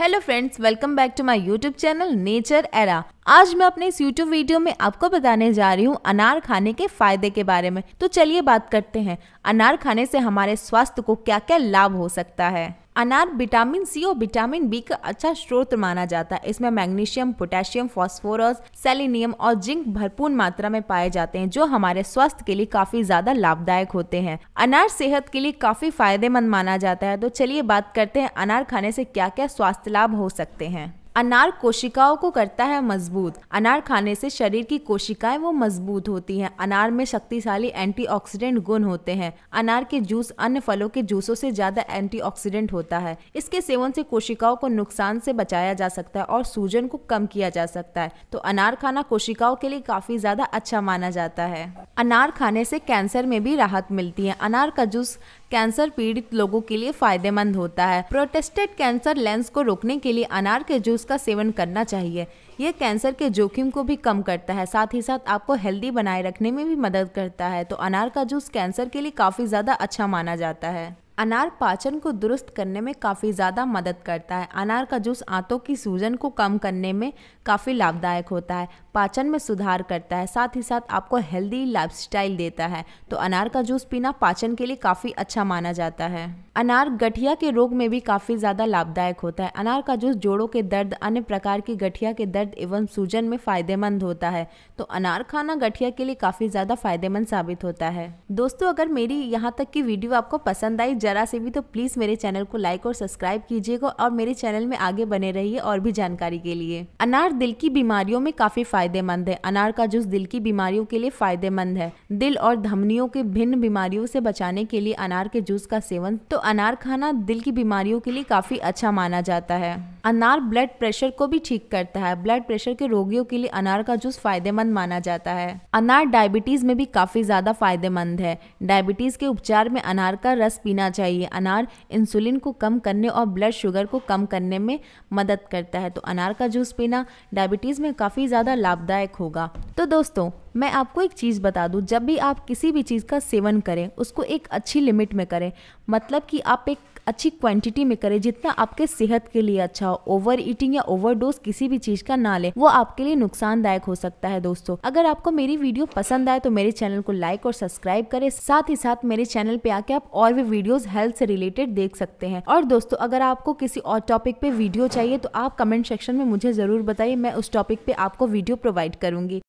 hello friends welcome back to my YouTube channel nature era आज मैं अपने इस यूट्यूब वीडियो में आपको बताने जा रही हूँ अनार खाने के फायदे के बारे में तो चलिए बात करते हैं अनार खाने से हमारे स्वास्थ्य को क्या क्या लाभ हो सकता है अनार विटामिन सी और विटामिन बी का अच्छा स्रोत माना जाता है इसमें मैग्नीशियम पोटेशियम फॉस्फोरस सेलिनियम और जिंक भरपूर मात्रा में पाए जाते हैं जो हमारे स्वास्थ्य के लिए काफी ज्यादा लाभदायक होते हैं अनार सेहत के लिए काफी फायदेमंद माना जाता है तो चलिए बात करते हैं अनार खाने से क्या क्या स्वास्थ्य लाभ हो सकते हैं अनार कोशिकाओं को करता है मजबूत अनार खाने से शरीर की कोशिकाएं वो मजबूत होती हैं अनार में शक्तिशाली एंटीऑक्सीडेंट गुण होते हैं अनार के जूस अन्य फलों के जूसों से ज्यादा एंटीऑक्सीडेंट होता है इसके सेवन से कोशिकाओं को नुकसान से बचाया जा सकता है और सूजन को कम किया जा सकता है तो अनार खाना कोशिकाओं के लिए काफी ज्यादा अच्छा माना जाता है अनार खाने से कैंसर में भी राहत मिलती है अनार का जूस कैंसर पीड़ित लोगों के लिए फायदेमंद होता है प्रोटेस्टेड कैंसर लेंस को रोकने के लिए अनार के जूस इसका सेवन करना चाहिए यह कैंसर के जोखिम को भी कम करता है साथ ही साथ आपको हेल्दी बनाए रखने में भी मदद करता है तो अनार का जूस कैंसर के लिए काफ़ी ज़्यादा अच्छा माना जाता है अनार पाचन को दुरुस्त करने में काफ़ी ज़्यादा मदद करता है अनार का जूस आंतों की सूजन को कम करने में काफ़ी लाभदायक होता है पाचन में सुधार करता है साथ ही साथ आपको हेल्दी लाइफस्टाइल देता है तो अनार का जूस पीना पाचन के लिए काफ़ी अच्छा माना जाता है अनार गठिया के रोग में भी काफ़ी ज़्यादा लाभदायक होता है अनार का जूस जोड़ों के दर्द अन्य प्रकार की गठिया के दर्द एवं सूजन में फ़ायदेमंद होता है तो अनार खाना गठिया के लिए काफ़ी ज़्यादा फ़ायदेमंद साबित होता है दोस्तों अगर मेरी यहाँ तक की वीडियो आपको पसंद आई जरा से भी तो प्लीज़ मेरे चैनल को लाइक और सब्सक्राइब कीजिएगा और मेरे चैनल में आगे बने रहिए और भी जानकारी के लिए अनार दिल की बीमारियों में काफ़ी फ़ायदेमंद है अनार का जूस दिल की बीमारियों के लिए फ़ायदेमंद है दिल और धमनियों के भिन्न बीमारियों से बचाने के लिए अनार के जूस का सेवन तो अनार खाना दिल की बीमारियों के लिए काफ़ी अच्छा माना जाता है अनार ब्लड प्रेशर को भी ठीक करता है ब्लड प्रेशर के रोगियों के लिए अनार का जूस फायदेमंद माना जाता है अनार डायबिटीज में भी काफी ज्यादा फायदेमंद है डायबिटीज के उपचार में अनार का रस पीना चाहिए अनार इंसुलिन को कम करने और ब्लड शुगर को कम करने में मदद करता है तो अनार का जूस पीना डायबिटीज में काफी ज्यादा लाभदायक होगा तो दोस्तों मैं आपको एक चीज़ बता दूं जब भी आप किसी भी चीज़ का सेवन करें उसको एक अच्छी लिमिट में करें मतलब कि आप एक अच्छी क्वांटिटी में करें जितना आपके सेहत के लिए अच्छा हो ओवर ईटिंग या ओवर किसी भी चीज का ना ले वो आपके लिए नुकसानदायक हो सकता है दोस्तों अगर आपको मेरी वीडियो पसंद आए तो मेरे चैनल को लाइक और सब्सक्राइब करे साथ ही साथ मेरे चैनल पे आके आप और भी वीडियो हेल्थ से रिलेटेड देख सकते हैं और दोस्तों अगर आपको किसी और टॉपिक पे वीडियो चाहिए तो आप कमेंट सेक्शन में मुझे जरूर बताइए मैं उस टॉपिक पे आपको वीडियो प्रोवाइड करूंगी